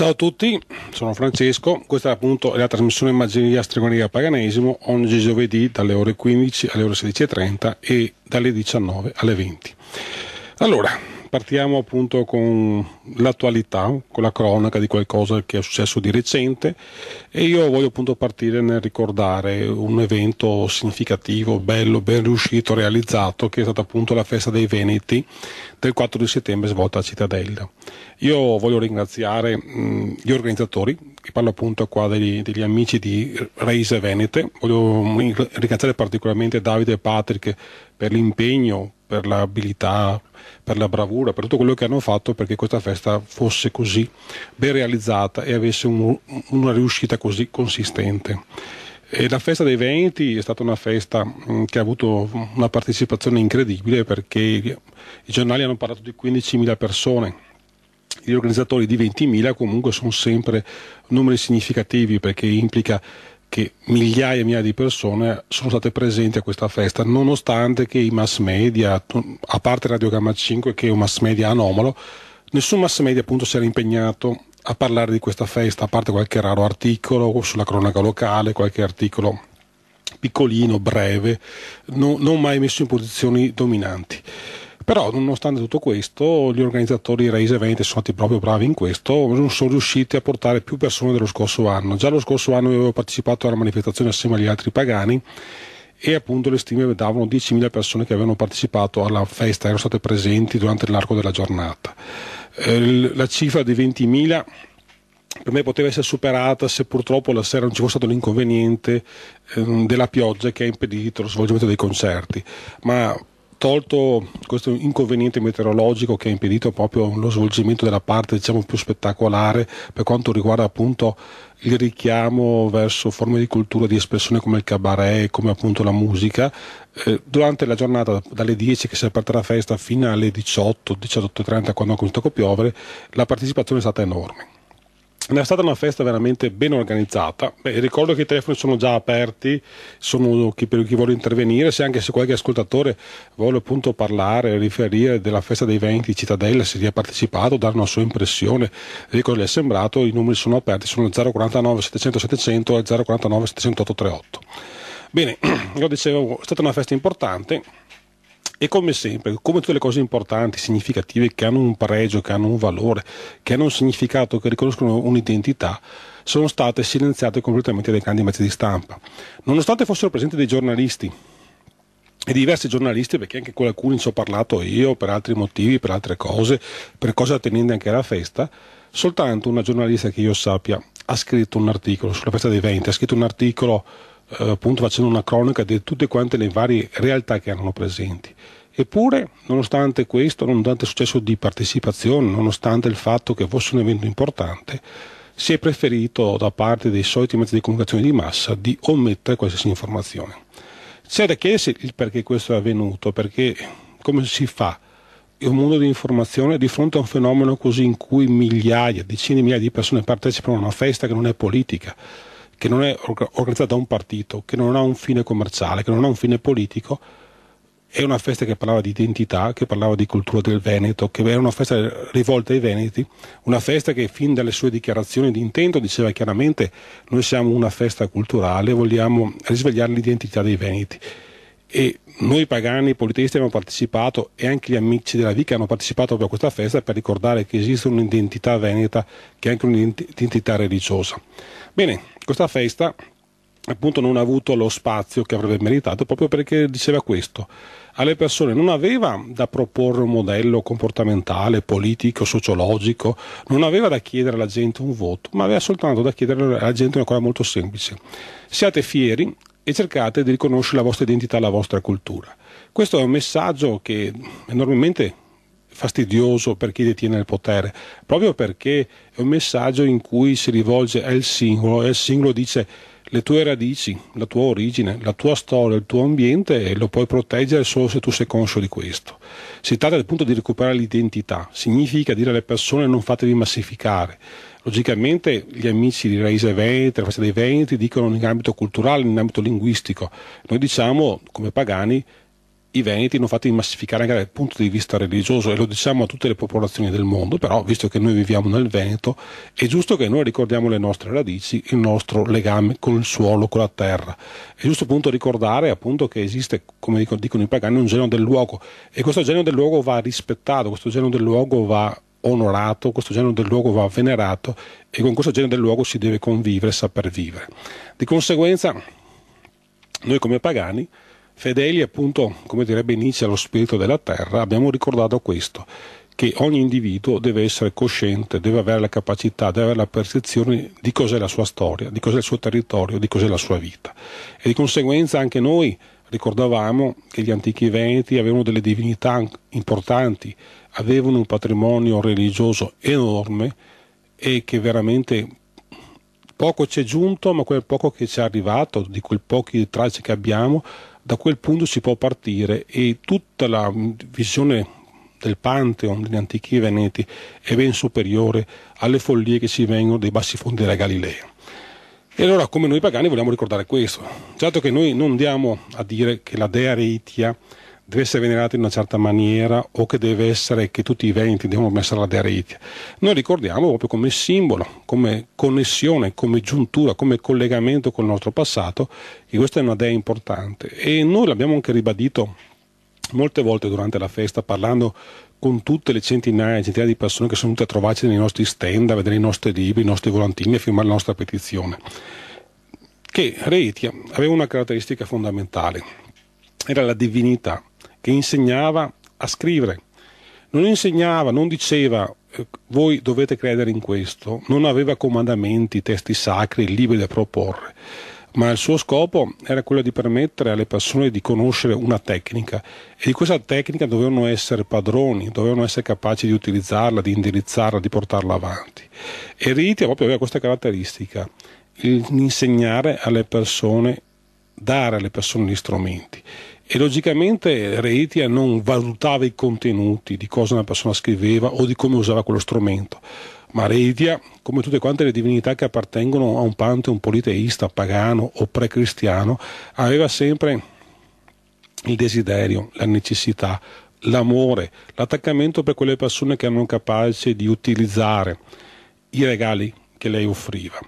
Ciao a tutti, sono Francesco, questa è appunto la trasmissione Magia Stregoneria Paganesimo ogni giovedì dalle ore 15 alle ore 16.30 e dalle 19 alle 20. Allora, partiamo appunto con l'attualità, con la cronaca di qualcosa che è successo di recente e io voglio appunto partire nel ricordare un evento significativo, bello, ben riuscito, realizzato, che è stata appunto la festa dei Veneti del 4 di settembre svolta a Cittadella. Io voglio ringraziare mh, gli organizzatori, che parlo appunto qua degli, degli amici di Reise Venete, voglio ringraziare particolarmente Davide e Patrick per l'impegno, per l'abilità, per la bravura, per tutto quello che hanno fatto perché questa festa fosse così ben realizzata e avesse un, una riuscita così consistente. E la festa dei Veneti è stata una festa mm, che ha avuto una partecipazione incredibile perché i giornali hanno parlato di 15.000 persone gli organizzatori di 20.000 comunque sono sempre numeri significativi perché implica che migliaia e migliaia di persone sono state presenti a questa festa, nonostante che i mass media, a parte Radio Gamma 5 che è un mass media anomalo, nessun mass media appunto si era impegnato a parlare di questa festa, a parte qualche raro articolo sulla cronaca locale, qualche articolo piccolino, breve, no, non mai messo in posizioni dominanti. Però, nonostante tutto questo, gli organizzatori di Race Event sono stati proprio bravi in questo, non sono riusciti a portare più persone dello scorso anno. Già lo scorso anno avevo partecipato alla manifestazione assieme agli altri pagani e appunto le stime davano 10.000 persone che avevano partecipato alla festa, erano state presenti durante l'arco della giornata. Eh, la cifra di 20.000 per me poteva essere superata se purtroppo la sera non ci fosse stato l'inconveniente ehm, della pioggia che ha impedito lo svolgimento dei concerti, ma tolto questo inconveniente meteorologico che ha impedito proprio lo svolgimento della parte diciamo, più spettacolare per quanto riguarda appunto il richiamo verso forme di cultura di espressione come il cabaret, come appunto la musica, eh, durante la giornata dalle 10 che si è aperta la festa fino alle 18, 18.30 quando ha cominciato a piovere, la partecipazione è stata enorme. È stata una festa veramente ben organizzata. Beh, ricordo che i telefoni sono già aperti, sono chi, per chi vuole intervenire, se anche se qualche ascoltatore vuole appunto parlare, riferire della festa dei venti di Cittadella, se vi ha partecipato, dare una sua impressione, di cosa gli è sembrato, i numeri sono aperti, sono 049 700 700 e 049 708 38. Bene, io dicevo, è stata una festa importante e come sempre, come tutte le cose importanti, significative, che hanno un pregio, che hanno un valore, che hanno un significato, che riconoscono un'identità, sono state silenziate completamente dai grandi mezzi di stampa. Nonostante fossero presenti dei giornalisti, e diversi giornalisti, perché anche con alcuni ci ho parlato io, per altri motivi, per altre cose, per cose attenenti anche alla festa, soltanto una giornalista che io sappia ha scritto un articolo sulla festa dei venti, ha scritto un articolo eh, appunto facendo una cronaca di tutte quante le varie realtà che erano presenti. Eppure, nonostante questo, nonostante il successo di partecipazione, nonostante il fatto che fosse un evento importante, si è preferito da parte dei soliti mezzi di comunicazione di massa di omettere qualsiasi informazione. C'è da chiedersi il perché questo è avvenuto, perché come si fa? un mondo di informazione di fronte a un fenomeno così in cui migliaia, decine di migliaia di persone partecipano a una festa che non è politica, che non è organizzata da un partito, che non ha un fine commerciale, che non ha un fine politico, è una festa che parlava di identità, che parlava di cultura del Veneto, che era una festa rivolta ai Veneti, una festa che fin dalle sue dichiarazioni di intento diceva chiaramente noi siamo una festa culturale, vogliamo risvegliare l'identità dei Veneti e noi pagani politeisti abbiamo partecipato e anche gli amici della Vica hanno partecipato proprio a questa festa per ricordare che esiste un'identità veneta che è anche un'identità religiosa. Bene, questa festa appunto non ha avuto lo spazio che avrebbe meritato proprio perché diceva questo alle persone non aveva da proporre un modello comportamentale, politico, sociologico, non aveva da chiedere alla gente un voto, ma aveva soltanto da chiedere alla gente una cosa molto semplice. Siate fieri e cercate di riconoscere la vostra identità, la vostra cultura. Questo è un messaggio che è enormemente fastidioso per chi detiene il potere, proprio perché è un messaggio in cui si rivolge al singolo e il singolo dice le tue radici, la tua origine, la tua storia, il tuo ambiente lo puoi proteggere solo se tu sei conscio di questo. Si tratta appunto di recuperare l'identità, significa dire alle persone non fatevi massificare, Logicamente gli amici di Raise Veneta, la Festa dei Veneti, dicono in ambito culturale, in ambito linguistico. Noi diciamo, come pagani, i Veneti non fatti massificare anche dal punto di vista religioso e lo diciamo a tutte le popolazioni del mondo, però visto che noi viviamo nel Veneto è giusto che noi ricordiamo le nostre radici, il nostro legame con il suolo, con la terra. È giusto appunto ricordare appunto che esiste, come dicono i pagani, un genio del luogo e questo genio del luogo va rispettato, questo genio del luogo va onorato, questo genere del luogo va venerato e con questo genere del luogo si deve convivere e saper vivere. Di conseguenza, noi come pagani, fedeli appunto, come direbbe Nietzsche, allo spirito della terra, abbiamo ricordato questo, che ogni individuo deve essere cosciente, deve avere la capacità, deve avere la percezione di cos'è la sua storia, di cos'è il suo territorio, di cos'è la sua vita. E di conseguenza anche noi, Ricordavamo che gli antichi Veneti avevano delle divinità importanti, avevano un patrimonio religioso enorme e che veramente poco ci è giunto, ma quel poco che ci è arrivato, di quei pochi tracce che abbiamo, da quel punto si può partire e tutta la visione del Pantheon degli antichi Veneti è ben superiore alle follie che si vengono dai bassi fondi della Galilea. E allora, come noi pagani, vogliamo ricordare questo. Certo che noi non diamo a dire che la dea Reitia deve essere venerata in una certa maniera o che deve essere che tutti i venti devono essere la dea Reitia. Noi ricordiamo proprio come simbolo, come connessione, come giuntura, come collegamento col nostro passato che questa è una dea importante. E noi l'abbiamo anche ribadito molte volte durante la festa parlando con tutte le centinaia e centinaia di persone che sono venute a trovarci nei nostri stand, a vedere i nostri libri, i nostri volantini, a firmare la nostra petizione. Che Reitia aveva una caratteristica fondamentale, era la divinità che insegnava a scrivere. Non insegnava, non diceva eh, voi dovete credere in questo, non aveva comandamenti, testi sacri, libri da proporre ma il suo scopo era quello di permettere alle persone di conoscere una tecnica e di questa tecnica dovevano essere padroni, dovevano essere capaci di utilizzarla, di indirizzarla, di portarla avanti. E Riti proprio aveva questa caratteristica, l'insegnare alle persone, dare alle persone gli strumenti. E logicamente Reitia non valutava i contenuti di cosa una persona scriveva o di come usava quello strumento, ma Redia, come tutte quante le divinità che appartengono a un panteon politeista, pagano o precristiano, aveva sempre il desiderio, la necessità, l'amore, l'attaccamento per quelle persone che erano capaci di utilizzare i regali che lei offriva.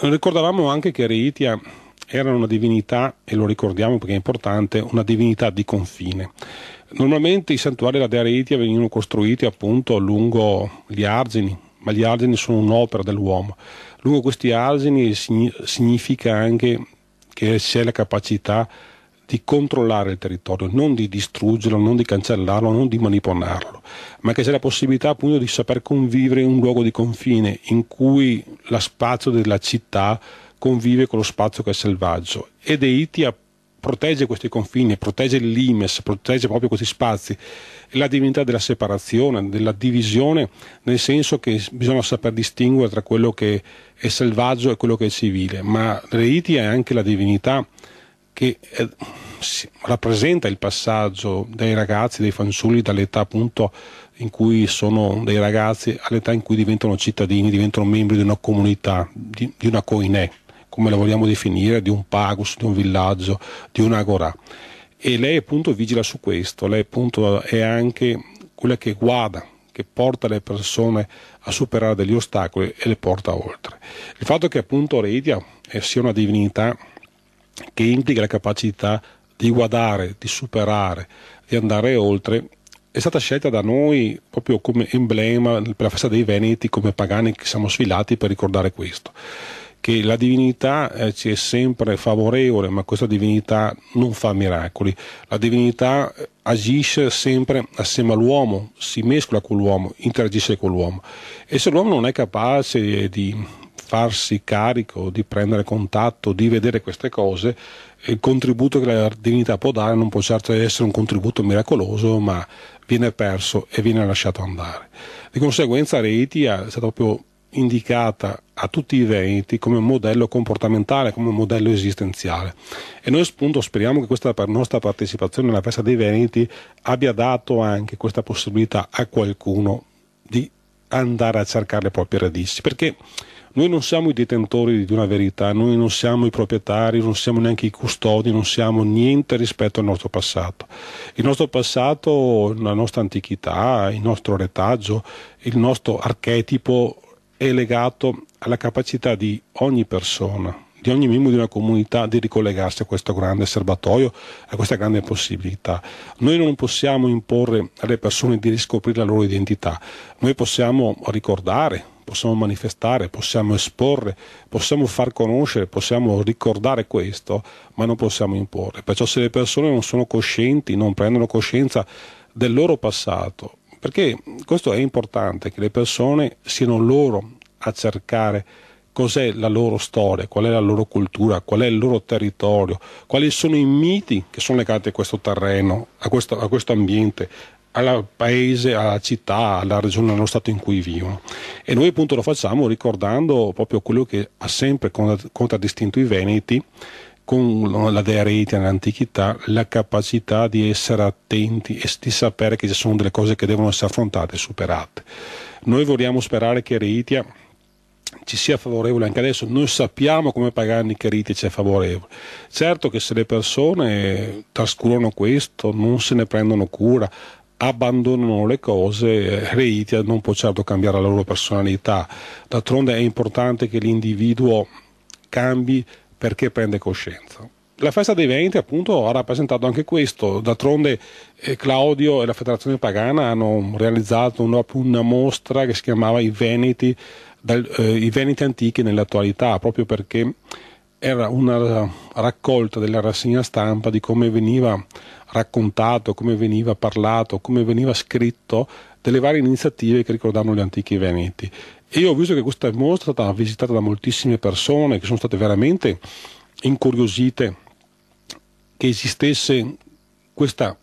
Ricordavamo anche che Reitia era una divinità, e lo ricordiamo perché è importante, una divinità di confine. Normalmente i santuari della dea Reitia venivano costruiti appunto lungo gli argini ma gli argini sono un'opera dell'uomo. Lungo questi argini significa anche che c'è la capacità di controllare il territorio, non di distruggerlo, non di cancellarlo, non di manipolarlo, ma che c'è la possibilità appunto di saper convivere in un luogo di confine in cui lo spazio della città convive con lo spazio che è selvaggio. Ed Eiti ha protegge questi confini, protegge il l'IMES, protegge proprio questi spazi, la divinità della separazione, della divisione, nel senso che bisogna saper distinguere tra quello che è selvaggio e quello che è civile, ma Reiti è anche la divinità che è, eh, rappresenta il passaggio dei ragazzi, dei fanciulli, dall'età appunto in cui sono dei ragazzi all'età in cui diventano cittadini, diventano membri di una comunità, di, di una coinè come la vogliamo definire, di un pagus, di un villaggio, di un'agorà. E lei appunto vigila su questo, lei appunto è anche quella che guarda, che porta le persone a superare degli ostacoli e le porta oltre. Il fatto che appunto Redia eh, sia una divinità che implica la capacità di guardare, di superare, di andare oltre, è stata scelta da noi proprio come emblema per la festa dei Veneti, come pagani che siamo sfilati per ricordare questo che la divinità eh, ci è sempre favorevole, ma questa divinità non fa miracoli. La divinità eh, agisce sempre assieme all'uomo, si mescola con l'uomo, interagisce con l'uomo. E se l'uomo non è capace di farsi carico, di prendere contatto, di vedere queste cose, il contributo che la divinità può dare non può certo essere un contributo miracoloso, ma viene perso e viene lasciato andare. Di conseguenza Reiti è stato proprio indicata a tutti i venti come un modello comportamentale, come un modello esistenziale. E noi appunto speriamo che questa nostra partecipazione alla festa dei venti abbia dato anche questa possibilità a qualcuno di andare a cercare le proprie radici, perché noi non siamo i detentori di una verità, noi non siamo i proprietari, non siamo neanche i custodi, non siamo niente rispetto al nostro passato. Il nostro passato, la nostra antichità, il nostro retaggio, il nostro archetipo è legato alla capacità di ogni persona, di ogni membro di una comunità di ricollegarsi a questo grande serbatoio, a questa grande possibilità. Noi non possiamo imporre alle persone di riscoprire la loro identità, noi possiamo ricordare, possiamo manifestare, possiamo esporre, possiamo far conoscere, possiamo ricordare questo, ma non possiamo imporre. Perciò se le persone non sono coscienti, non prendono coscienza del loro passato, perché questo è importante, che le persone siano loro a cercare cos'è la loro storia, qual è la loro cultura, qual è il loro territorio, quali sono i miti che sono legati a questo terreno, a questo, a questo ambiente, al paese, alla città, alla regione, allo stato in cui vivono. E noi appunto lo facciamo ricordando proprio quello che ha sempre contraddistinto i Veneti, con la Dea Rete nell'antichità, la capacità di essere attenti e di sapere che ci sono delle cose che devono essere affrontate e superate. Noi vogliamo sperare che Reitia ci sia favorevole anche adesso, noi sappiamo come Pagani Cariti ci è favorevole. Certo che se le persone trascurano questo, non se ne prendono cura, abbandonano le cose, eh, Reitia non può certo cambiare la loro personalità. D'altronde è importante che l'individuo cambi perché prende coscienza. La festa dei Venti appunto ha rappresentato anche questo, d'altronde eh, Claudio e la Federazione Pagana hanno realizzato una mostra che si chiamava I Veneti dal, eh, i Veneti antichi nell'attualità, proprio perché era una raccolta della rassegna stampa di come veniva raccontato, come veniva parlato, come veniva scritto delle varie iniziative che ricordavano gli antichi Veneti. E io ho visto che questa mostra è stata visitata da moltissime persone che sono state veramente incuriosite che esistesse questo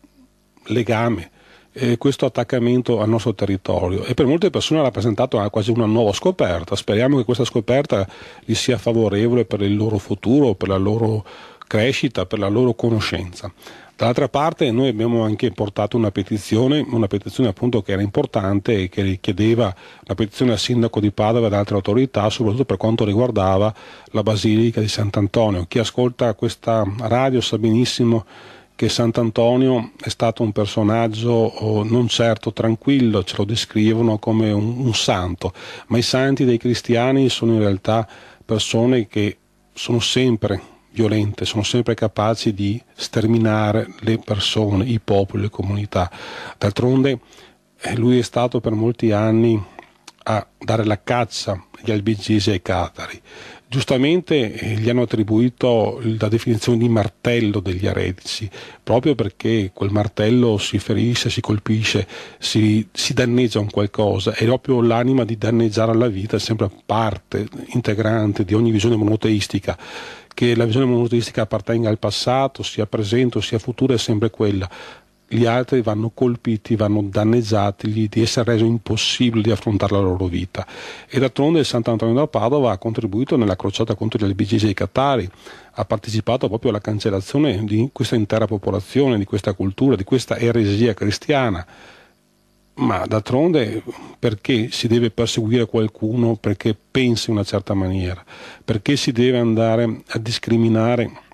legame eh, questo attaccamento al nostro territorio e per molte persone ha rappresentato una, quasi una nuova scoperta. Speriamo che questa scoperta gli sia favorevole per il loro futuro, per la loro crescita, per la loro conoscenza. Dall'altra parte noi abbiamo anche portato una petizione, una petizione appunto che era importante e che richiedeva una petizione al sindaco di Padova e ad altre autorità, soprattutto per quanto riguardava la Basilica di Sant'Antonio. Chi ascolta questa radio sa benissimo che Sant'Antonio è stato un personaggio oh, non certo tranquillo, ce lo descrivono come un, un santo, ma i santi dei cristiani sono in realtà persone che sono sempre violente, sono sempre capaci di sterminare le persone, i popoli, le comunità. D'altronde eh, lui è stato per molti anni a dare la caccia agli albigesi e ai catari. Giustamente eh, gli hanno attribuito la definizione di martello degli eretici, proprio perché quel martello si ferisce, si colpisce, si, si danneggia un qualcosa e proprio l'anima di danneggiare la vita è sempre parte integrante di ogni visione monoteistica che la visione monoteistica appartenga al passato, sia presente sia futuro, è sempre quella gli altri vanno colpiti, vanno danneggiati, di essere reso impossibile di affrontare la loro vita. E d'altronde Sant'Antonio da Padova ha contribuito nella crociata contro gli albigesi e i catari, ha partecipato proprio alla cancellazione di questa intera popolazione, di questa cultura, di questa eresia cristiana. Ma d'altronde perché si deve perseguire qualcuno perché pensi in una certa maniera? Perché si deve andare a discriminare?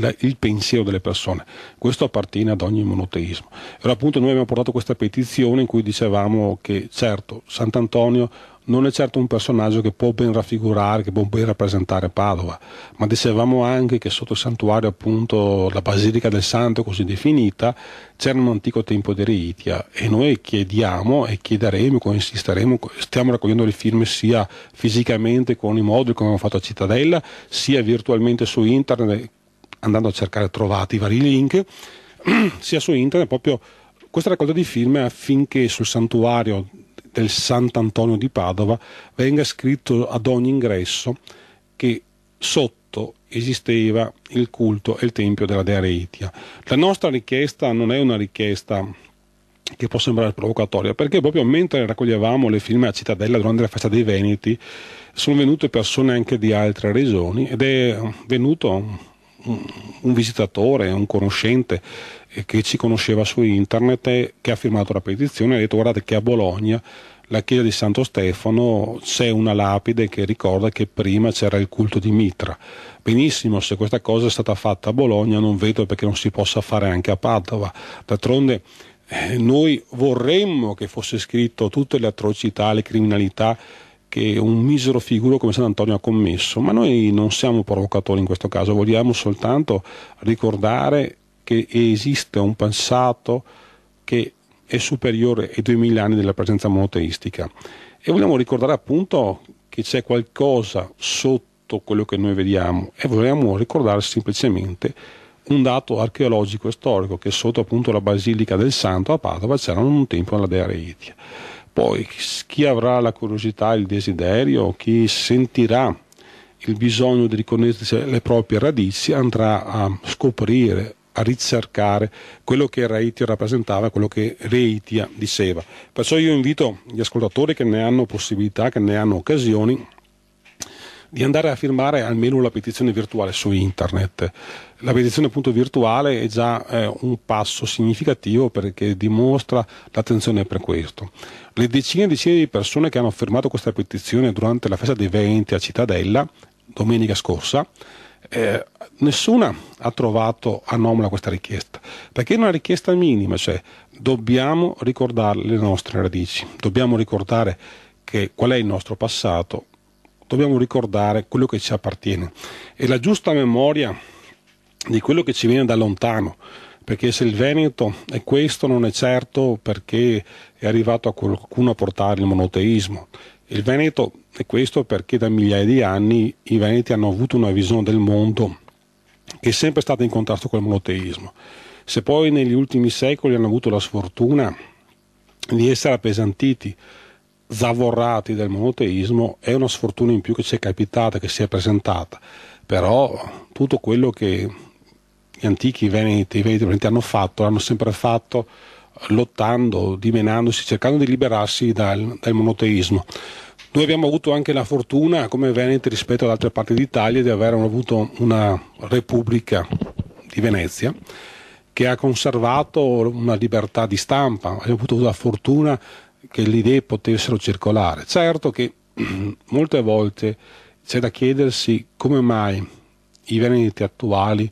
la, il pensiero delle persone. Questo appartiene ad ogni monoteismo. Allora appunto noi abbiamo portato questa petizione in cui dicevamo che certo Sant'Antonio non è certo un personaggio che può ben raffigurare, che può ben rappresentare Padova, ma dicevamo anche che sotto il santuario, appunto, la Basilica del Santo, così definita, c'era un antico tempo di Reitia e noi chiediamo e chiederemo, insisteremo, stiamo raccogliendo le firme sia fisicamente con i moduli come abbiamo fatto a Cittadella, sia virtualmente su internet andando a cercare trovate i vari link, sia su internet proprio questa raccolta di firme affinché sul santuario del Sant'Antonio di Padova venga scritto ad ogni ingresso che sotto esisteva il culto e il tempio della dea Reitia. La nostra richiesta non è una richiesta che può sembrare provocatoria, perché proprio mentre raccoglievamo le firme a Cittadella durante la festa dei Veneti, sono venute persone anche di altre regioni ed è venuto un visitatore, un conoscente eh, che ci conosceva su internet e che ha firmato la petizione e ha detto guardate che a Bologna la chiesa di Santo Stefano c'è una lapide che ricorda che prima c'era il culto di Mitra. Benissimo, se questa cosa è stata fatta a Bologna non vedo perché non si possa fare anche a Padova. D'altronde eh, noi vorremmo che fosse scritto tutte le atrocità, le criminalità che un misero figuro come Sant'Antonio ha commesso, ma noi non siamo provocatori in questo caso, vogliamo soltanto ricordare che esiste un passato che è superiore ai 2000 anni della presenza monoteistica e vogliamo ricordare appunto che c'è qualcosa sotto quello che noi vediamo e vogliamo ricordare semplicemente un dato archeologico e storico che sotto appunto la basilica del Santo a Padova c'era un tempo la dea Reitia. Poi chi avrà la curiosità, il desiderio, chi sentirà il bisogno di riconoscere le proprie radici andrà a scoprire, a ricercare quello che Reitia rappresentava, quello che Reitia diceva. Perciò io invito gli ascoltatori che ne hanno possibilità, che ne hanno occasioni, di andare a firmare almeno la petizione virtuale su internet. La petizione appunto virtuale è già eh, un passo significativo perché dimostra l'attenzione per questo. Le decine e decine di persone che hanno firmato questa petizione durante la festa dei 20 a Cittadella, domenica scorsa, eh, nessuna ha trovato anomala questa richiesta, perché è una richiesta minima, cioè dobbiamo ricordare le nostre radici, dobbiamo ricordare che, qual è il nostro passato, dobbiamo ricordare quello che ci appartiene e la giusta memoria di quello che ci viene da lontano, perché se il Veneto è questo non è certo perché è arrivato a qualcuno a portare il monoteismo. Il Veneto è questo perché da migliaia di anni i Veneti hanno avuto una visione del mondo che è sempre stata in contrasto col monoteismo. Se poi negli ultimi secoli hanno avuto la sfortuna di essere appesantiti, zavorrati dal monoteismo, è una sfortuna in più che ci è capitata, che si è presentata. Però tutto quello che gli antichi veneti, i veneti hanno fatto, l'hanno sempre fatto lottando, dimenandosi, cercando di liberarsi dal, dal, monoteismo. Noi abbiamo avuto anche la fortuna, come Veneti rispetto ad altre parti d'Italia, di aver avuto una Repubblica di Venezia che ha conservato una libertà di stampa, abbiamo avuto la fortuna che le idee potessero circolare. Certo che molte volte c'è da chiedersi come mai i Veneti attuali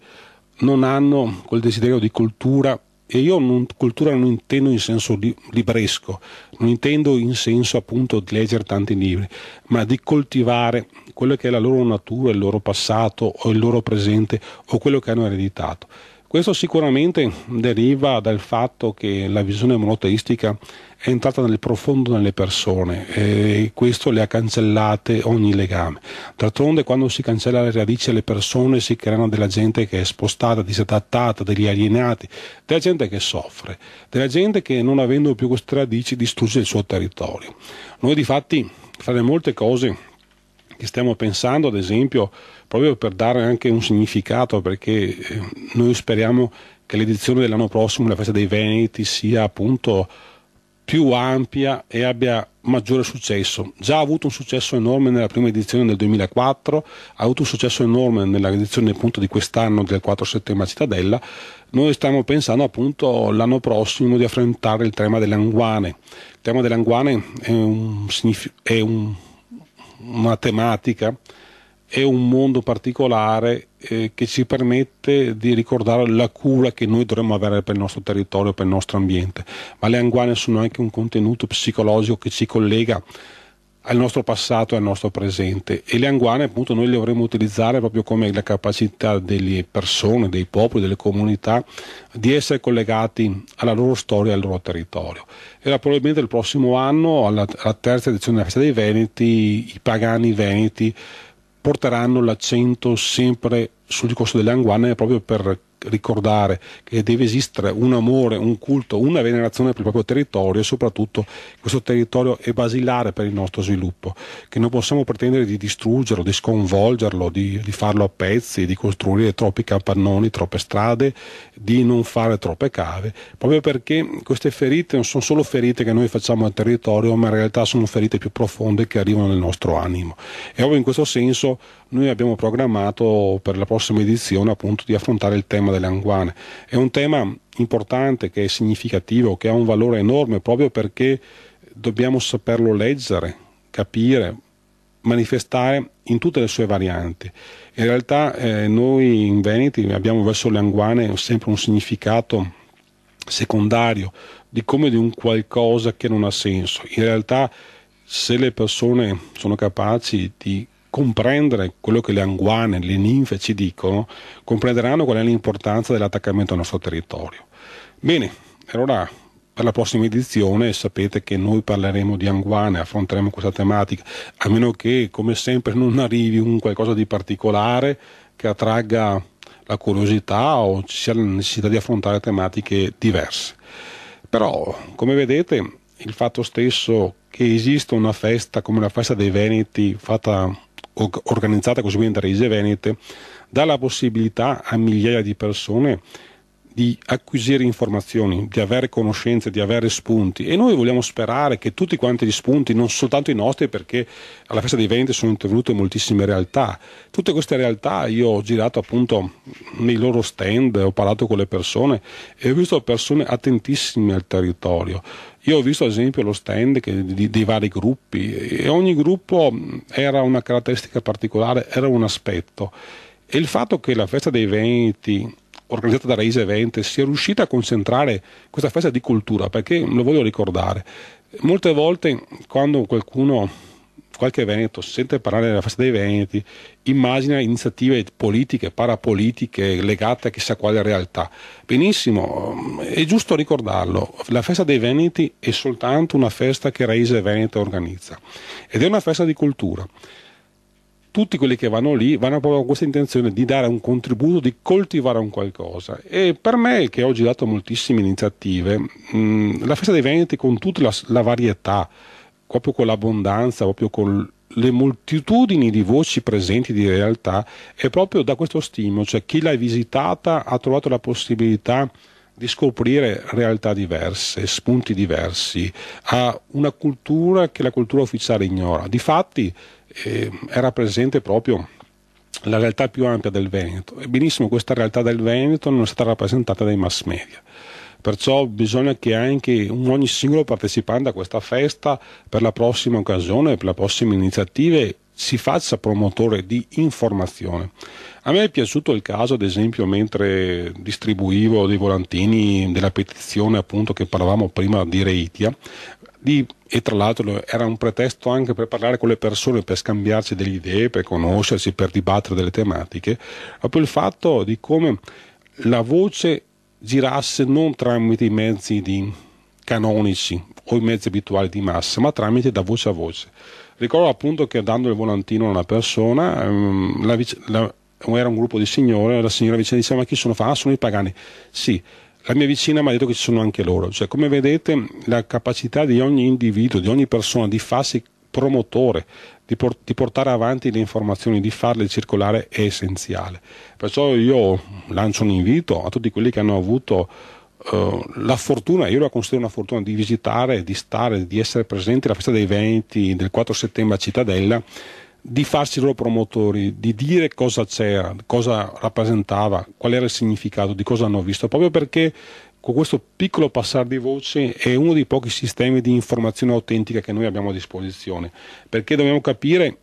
non hanno quel desiderio di cultura e io non, cultura non intendo in senso li, libresco, non intendo in senso appunto di leggere tanti libri, ma di coltivare quello che è la loro natura, il loro passato o il loro presente o quello che hanno ereditato. Questo sicuramente deriva dal fatto che la visione monoteistica è entrata nel profondo nelle persone e questo le ha cancellate ogni legame. D'altronde quando si cancella le radici alle persone si creano della gente che è spostata, disadattata, degli alienati, della gente che soffre, della gente che non avendo più queste radici distrugge il suo territorio. Noi di fatti, fra le molte cose che stiamo pensando, ad esempio, proprio per dare anche un significato, perché eh, noi speriamo che l'edizione dell'anno prossimo, la festa dei Veneti, sia appunto più ampia e abbia maggiore successo. Già ha avuto un successo enorme nella prima edizione del 2004, ha avuto un successo enorme nella edizione appunto di quest'anno del 4 settembre a Cittadella. Noi stiamo pensando appunto l'anno prossimo di affrontare il tema delle anguane. Il tema delle anguane è, un, è un, una tematica è un mondo particolare eh, che ci permette di ricordare la cura che noi dovremmo avere per il nostro territorio, per il nostro ambiente. Ma le anguane sono anche un contenuto psicologico che ci collega al nostro passato e al nostro presente e le anguane appunto noi le dovremmo utilizzare proprio come la capacità delle persone, dei popoli, delle comunità di essere collegati alla loro storia e al loro territorio. Era probabilmente il prossimo anno alla, alla terza edizione della festa dei Veneti i pagani veneti porteranno l'accento sempre sul discorso delle anguane proprio per ricordare che deve esistere un amore, un culto, una venerazione per il proprio territorio e soprattutto questo territorio è basilare per il nostro sviluppo, che non possiamo pretendere di distruggerlo, di sconvolgerlo, di, di farlo a pezzi, di costruire troppi capannoni, troppe strade, di non fare troppe cave, proprio perché queste ferite non sono solo ferite che noi facciamo al territorio, ma in realtà sono ferite più profonde che arrivano nel nostro animo. E proprio in questo senso noi abbiamo programmato per la prossima edizione appunto di affrontare il tema delle anguane. È un tema importante, che è significativo, che ha un valore enorme proprio perché dobbiamo saperlo leggere, capire, manifestare in tutte le sue varianti. In realtà eh, noi in Veneti abbiamo verso le anguane sempre un significato secondario di come di un qualcosa che non ha senso. In realtà se le persone sono capaci di comprendere quello che le anguane, le ninfe ci dicono, comprenderanno qual è l'importanza dell'attaccamento al nostro territorio. Bene, allora per la prossima edizione sapete che noi parleremo di anguane, affronteremo questa tematica, a meno che come sempre non arrivi un qualcosa di particolare che attragga la curiosità o ci sia la necessità di affrontare tematiche diverse. Però, come vedete, il fatto stesso che esista una festa come la festa dei Veneti fatta organizzata così bene da Reise Venete dà la possibilità a migliaia di persone di acquisire informazioni, di avere conoscenze, di avere spunti e noi vogliamo sperare che tutti quanti gli spunti, non soltanto i nostri perché alla festa di Venete sono intervenute moltissime realtà, tutte queste realtà io ho girato appunto nei loro stand, ho parlato con le persone e ho visto persone attentissime al territorio, io ho visto ad esempio lo stand che, di, dei vari gruppi e ogni gruppo era una caratteristica particolare, era un aspetto. E il fatto che la festa dei venti organizzata da Reise 20 sia riuscita a concentrare questa festa di cultura, perché lo voglio ricordare, molte volte quando qualcuno qualche Veneto sente parlare della festa dei Veneti, immagina iniziative politiche, parapolitiche, legate a chissà quale realtà. Benissimo, è giusto ricordarlo, la festa dei Veneti è soltanto una festa che Raise Veneto organizza ed è una festa di cultura. Tutti quelli che vanno lì vanno proprio con questa intenzione di dare un contributo, di coltivare un qualcosa. E per me, che ho girato moltissime iniziative, mm, la festa dei Veneti con tutta la, la varietà, proprio con l'abbondanza, proprio con le moltitudini di voci presenti di realtà, è proprio da questo stimolo, cioè chi l'ha visitata ha trovato la possibilità di scoprire realtà diverse, spunti diversi, ha una cultura che la cultura ufficiale ignora. Difatti eh, era presente proprio la realtà più ampia del Veneto e benissimo questa realtà del Veneto non è stata rappresentata dai mass media. Perciò bisogna che anche ogni singolo partecipante a questa festa per la prossima occasione, per le prossime iniziative, si faccia promotore di informazione. A me è piaciuto il caso, ad esempio, mentre distribuivo dei volantini della petizione appunto che parlavamo prima di Reitia, di, e tra l'altro era un pretesto anche per parlare con le persone, per scambiarci delle idee, per conoscersi, per dibattere delle tematiche, proprio il fatto di come la voce girasse non tramite i mezzi canonici o i mezzi abituali di massa, ma tramite da voce a voce. Ricordo appunto che dando il volantino a una persona, um, la, la, era un gruppo di signore, la signora vicina diceva ma chi sono? Ah, sono i pagani. Sì, la mia vicina mi ha detto che ci sono anche loro. Cioè, come vedete, la capacità di ogni individuo, di ogni persona di farsi promotore di, por- di, portare avanti le informazioni, di farle circolare è essenziale. Perciò io lancio un invito a tutti quelli che hanno avuto eh, la fortuna, io la considero una fortuna, di visitare, di stare, di essere presenti alla festa dei 20 del 4 settembre a Cittadella di farsi loro promotori, di dire cosa c'era, cosa rappresentava, qual era il significato, di cosa hanno visto, proprio perché con questo piccolo passare di voce è uno dei pochi sistemi di informazione autentica che noi abbiamo a disposizione, perché dobbiamo capire,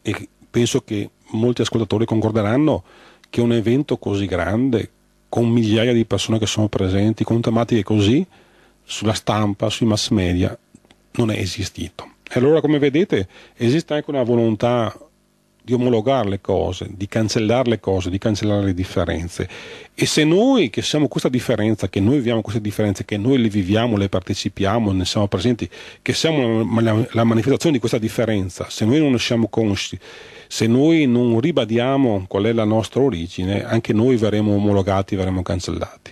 e penso che molti ascoltatori concorderanno, che un evento così grande, con migliaia di persone che sono presenti, con tematiche così, sulla stampa, sui mass media, non è esistito. E allora, come vedete, esiste anche una volontà di omologare le cose, di cancellare le cose, di cancellare le differenze. E se noi che siamo questa differenza, che noi viviamo queste differenze, che noi le viviamo, le partecipiamo, ne siamo presenti, che siamo la, la, la manifestazione di questa differenza, se noi non ne siamo consci se noi non ribadiamo qual è la nostra origine, anche noi verremo omologati, verremo cancellati.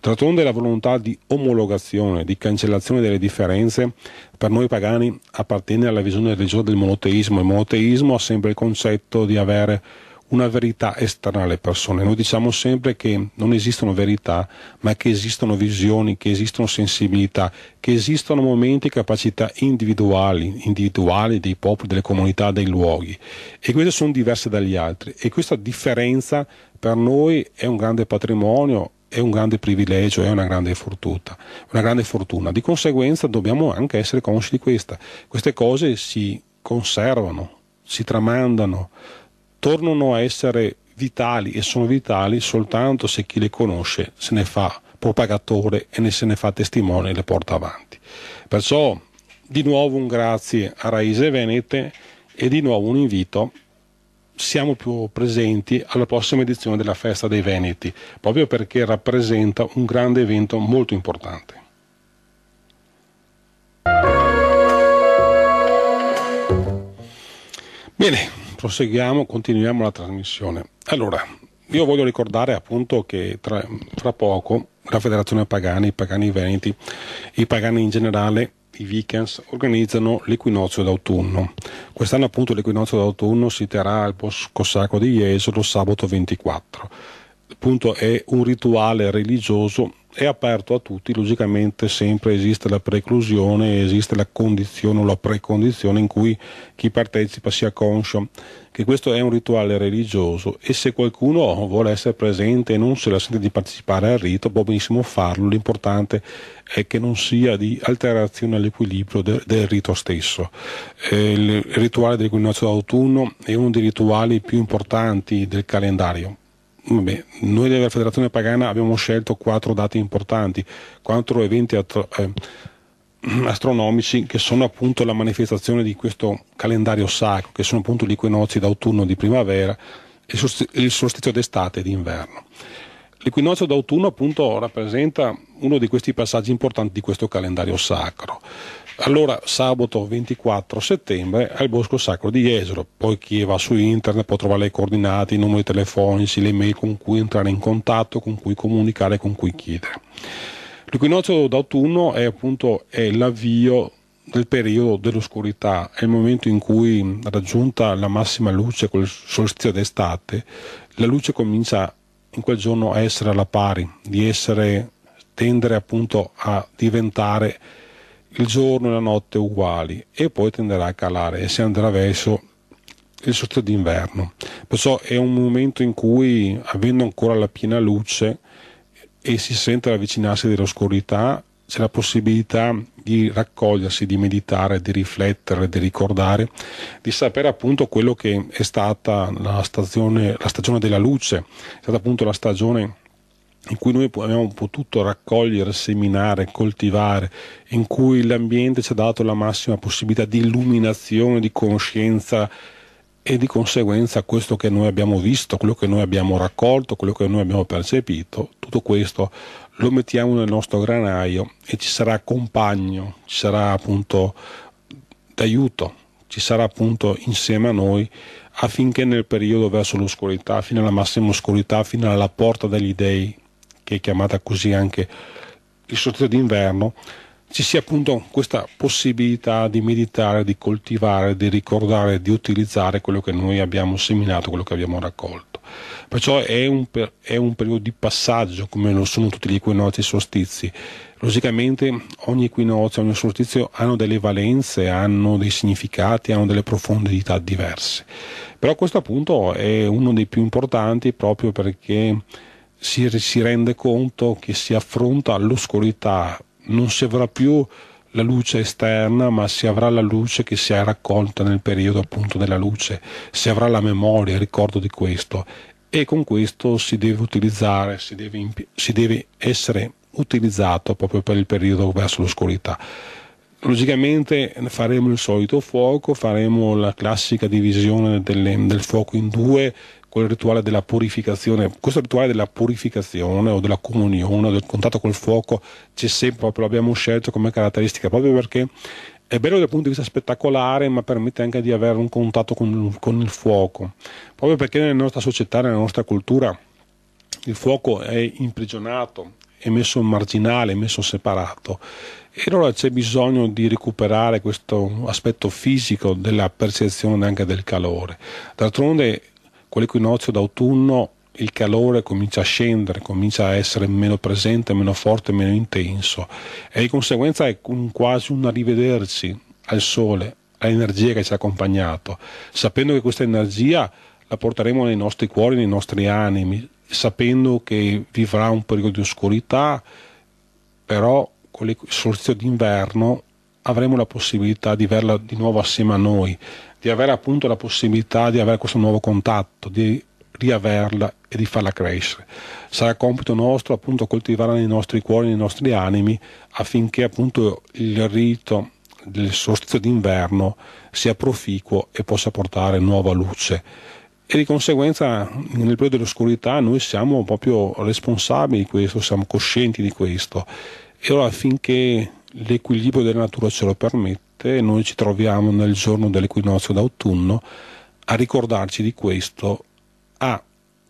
D'altronde la volontà di omologazione, di cancellazione delle differenze, per noi pagani appartiene alla visione religiosa del monoteismo. Il monoteismo ha sempre il concetto di avere una verità esterna alle persone. Noi diciamo sempre che non esistono verità, ma che esistono visioni, che esistono sensibilità, che esistono momenti e capacità individuali, individuali dei popoli, delle comunità, dei luoghi. E queste sono diverse dagli altri. E questa differenza per noi è un grande patrimonio, è un grande privilegio, è una grande, fortuna, una grande fortuna. Di conseguenza dobbiamo anche essere consci di questa. Queste cose si conservano, si tramandano, tornano a essere vitali e sono vitali soltanto se chi le conosce se ne fa propagatore e ne se ne fa testimone e le porta avanti. Perciò di nuovo un grazie a Raise Venete e di nuovo un invito siamo più presenti alla prossima edizione della Festa dei Veneti, proprio perché rappresenta un grande evento molto importante. Bene, proseguiamo, continuiamo la trasmissione. Allora, io voglio ricordare appunto che tra, fra poco la Federazione Pagani, i Pagani Veneti, i Pagani in generale, i Weekends, organizzano l'equinozio d'autunno. Quest'anno appunto l'equinozio d'autunno si terrà al Bosco Sacro di Jesolo sabato 24 appunto è un rituale religioso, è aperto a tutti, logicamente sempre esiste la preclusione, esiste la condizione o la precondizione in cui chi partecipa sia conscio che questo è un rituale religioso e se qualcuno vuole essere presente e non se la sente di partecipare al rito può benissimo farlo, l'importante è che non sia di alterazione all'equilibrio de del rito stesso. Eh, il rituale dell'equinozio d'autunno è uno dei rituali più importanti del calendario Vabbè, noi della Federazione Pagana abbiamo scelto quattro date importanti, quattro eventi atro- eh, astronomici che sono appunto la manifestazione di questo calendario sacro, che sono appunto gli equinozi d'autunno e di primavera e il solstizio d'estate e d'inverno. L'equinozio d'autunno appunto rappresenta uno di questi passaggi importanti di questo calendario sacro. Allora sabato 24 settembre al Bosco Sacro di Jesolo, poi chi va su internet può trovare le coordinate, i numeri telefonici, le mail con cui entrare in contatto, con cui comunicare, con cui chiedere. L'equinozio d'autunno è appunto è l'avvio del periodo dell'oscurità, è il momento in cui raggiunta la massima luce col solstizio d'estate, la luce comincia in quel giorno a essere alla pari, di essere tendere appunto a diventare il giorno e la notte uguali e poi tenderà a calare e si andrà verso il sotto d'inverno. Perciò è un momento in cui, avendo ancora la piena luce e si sente l'avvicinarsi dell'oscurità, c'è la possibilità di raccogliersi, di meditare, di riflettere, di ricordare, di sapere appunto quello che è stata la, stazione, la stagione della luce, è stata appunto la stagione in cui noi abbiamo potuto raccogliere, seminare, coltivare, in cui l'ambiente ci ha dato la massima possibilità di illuminazione, di conoscenza e di conseguenza questo che noi abbiamo visto, quello che noi abbiamo raccolto, quello che noi abbiamo percepito, tutto questo lo mettiamo nel nostro granaio e ci sarà compagno, ci sarà appunto d'aiuto, ci sarà appunto insieme a noi affinché nel periodo verso l'oscurità, fino alla massima oscurità, fino alla porta degli dei, che è chiamata così anche il sottile d'inverno, ci sia appunto questa possibilità di meditare, di coltivare, di ricordare, di utilizzare quello che noi abbiamo seminato, quello che abbiamo raccolto. Perciò è un, per, è un periodo di passaggio, come lo sono tutti gli equinozi e solstizi. Logicamente ogni equinozio, ogni solstizio hanno delle valenze, hanno dei significati, hanno delle profondità diverse. Però questo appunto è uno dei più importanti proprio perché si, si rende conto che si affronta l'oscurità, non si avrà più la luce esterna, ma si avrà la luce che si è raccolta nel periodo appunto della luce, si avrà la memoria, il ricordo di questo e con questo si deve utilizzare, si deve, si deve essere utilizzato proprio per il periodo verso l'oscurità. Logicamente faremo il solito fuoco, faremo la classica divisione delle, del fuoco in due quel rituale della purificazione, questo rituale della purificazione o della comunione, o del contatto col fuoco, c'è sempre, proprio l'abbiamo scelto come caratteristica, proprio perché è bello dal punto di vista spettacolare, ma permette anche di avere un contatto con, con il fuoco, proprio perché nella nostra società, nella nostra cultura, il fuoco è imprigionato, è messo marginale, è messo separato. E allora c'è bisogno di recuperare questo aspetto fisico della percezione anche del calore. D'altronde quell'equinozio d'autunno il calore comincia a scendere, comincia a essere meno presente, meno forte, meno intenso e di conseguenza è un, quasi un arrivederci al sole, all'energia che ci ha accompagnato, sapendo che questa energia la porteremo nei nostri cuori, nei nostri animi, sapendo che vivrà un periodo di oscurità, però con il solstizio d'inverno avremo la possibilità di averla di nuovo assieme a noi di avere appunto la possibilità di avere questo nuovo contatto, di riaverla e di farla crescere. Sarà compito nostro appunto coltivarla nei nostri cuori, nei nostri animi, affinché appunto il rito del solstizio d'inverno sia proficuo e possa portare nuova luce. E di conseguenza nel periodo dell'oscurità noi siamo proprio responsabili di questo, siamo coscienti di questo. E ora affinché l'equilibrio della natura ce lo permetta, volte noi ci troviamo nel giorno dell'equinozio d'autunno a ricordarci di questo, a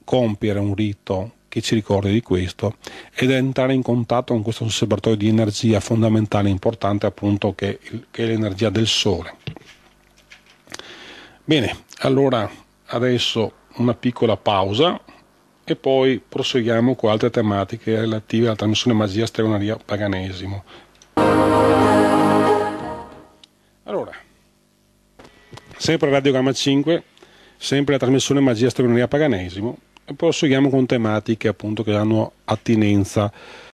compiere un rito che ci ricordi di questo ed entrare in contatto con questo serbatoio di energia fondamentale e importante appunto che, che è l'energia del sole. Bene, allora adesso una piccola pausa e poi proseguiamo con altre tematiche relative alla trasmissione magia stregoneria paganesimo. Allora, sempre Radio Gamma 5, sempre la trasmissione Magia Astronomia Paganesimo, e proseguiamo con tematiche appunto che hanno attinenza